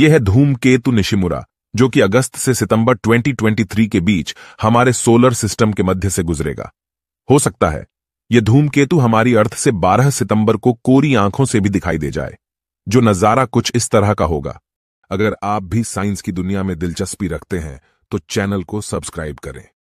यह है केतु निशिमुरा जो कि अगस्त से सितंबर 2023 के बीच हमारे सोलर सिस्टम के मध्य से गुजरेगा हो सकता है यह धूमकेतु हमारी अर्थ से 12 सितंबर को कोरी आंखों से भी दिखाई दे जाए जो नज़ारा कुछ इस तरह का होगा अगर आप भी साइंस की दुनिया में दिलचस्पी रखते हैं तो चैनल को सब्सक्राइब करें